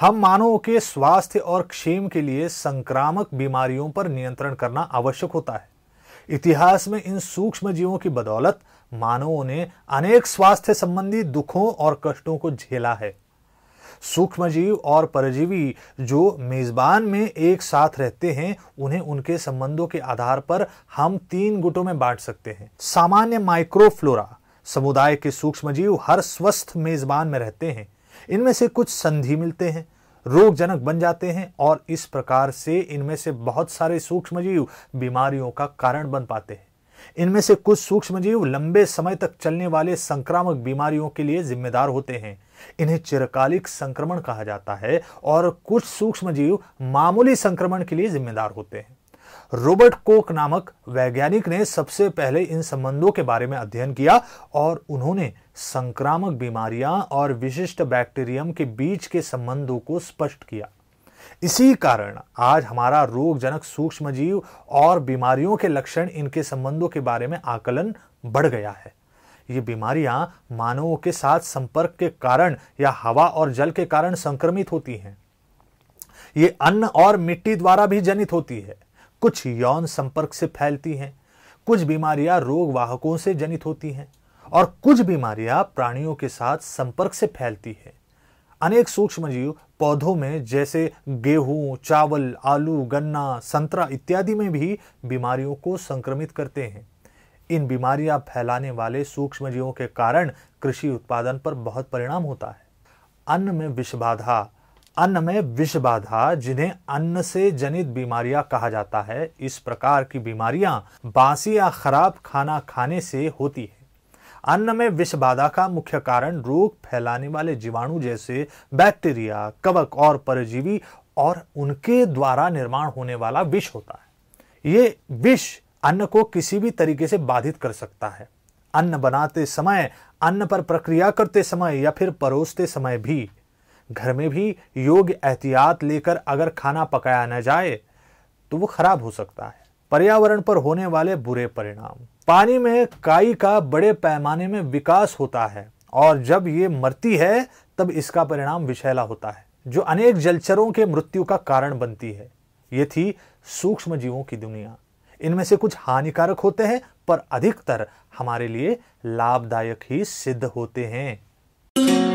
हम मानव के स्वास्थ्य और क्षेम के लिए संक्रामक बीमारियों पर नियंत्रण करना आवश्यक होता है इतिहास में इन सूक्ष्म जीवों की बदौलत मानवों ने अनेक स्वास्थ्य संबंधी दुखों और कष्टों को झेला है सूक्ष्म जीव और परजीवी जो मेजबान में एक साथ रहते हैं उन्हें उनके संबंधों के आधार पर हम तीन गुटों में बांट सकते हैं सामान्य माइक्रोफ्लोरा समुदाय के सूक्ष्म जीव हर स्वस्थ मेजबान में रहते हैं इनमें से कुछ संधि मिलते हैं रोगजनक बन जाते हैं और इस प्रकार से इनमें से बहुत सारे सूक्ष्मजीव बीमारियों का कारण बन पाते हैं इनमें से कुछ सूक्ष्मजीव लंबे समय तक चलने वाले संक्रामक बीमारियों के लिए जिम्मेदार होते हैं इन्हें चिरकालिक संक्रमण कहा जाता है और कुछ सूक्ष्मजीव मामूली संक्रमण के लिए जिम्मेदार होते हैं रॉबर्ट कोक नामक वैज्ञानिक ने सबसे पहले इन संबंधों के बारे में अध्ययन किया और उन्होंने संक्रामक बीमारियां और विशिष्ट बैक्टीरियम के बीच के संबंधों को स्पष्ट किया इसी कारण आज हमारा रोगजनक सूक्ष्म जीव और बीमारियों के लक्षण इनके संबंधों के बारे में आकलन बढ़ गया है ये बीमारियां मानवों के साथ संपर्क के कारण या हवा और जल के कारण संक्रमित होती हैं ये अन्न और मिट्टी द्वारा भी जनित होती है कुछ यौन संपर्क से फैलती हैं कुछ बीमारियां रोग वाहकों से जनित होती हैं और कुछ बीमारियां प्राणियों के साथ संपर्क से फैलती है अनेक सूक्ष्म जीव पौधों में जैसे गेहूं चावल आलू गन्ना संतरा इत्यादि में भी बीमारियों को संक्रमित करते हैं इन बीमारियां फैलाने वाले सूक्ष्म जीवों के कारण कृषि उत्पादन पर बहुत परिणाम होता है अन्न में विषबाधा अन्न में विष बाधा जिन्हें अन्न से जनित बीमारियां कहा जाता है इस प्रकार की बीमारियां बासी या खराब खाना खाने से होती है अन्न में विष बाधा का मुख्य कारण रोग फैलाने वाले जीवाणु जैसे बैक्टीरिया कवक और परजीवी और उनके द्वारा निर्माण होने वाला विष होता है ये विष अन्न को किसी भी तरीके से बाधित कर सकता है अन्न बनाते समय अन्न पर प्रक्रिया करते समय या फिर परोसते समय भी घर में भी योग्य एहतियात लेकर अगर खाना पकाया न जाए तो वो खराब हो सकता है पर्यावरण पर होने वाले बुरे परिणाम पानी में काई का बड़े पैमाने में विकास होता है और जब ये मरती है तब इसका परिणाम विषैला होता है जो अनेक जलचरों के मृत्यु का कारण बनती है ये थी सूक्ष्म जीवों की दुनिया इनमें से कुछ हानिकारक होते हैं पर अधिकतर हमारे लिए लाभदायक ही सिद्ध होते हैं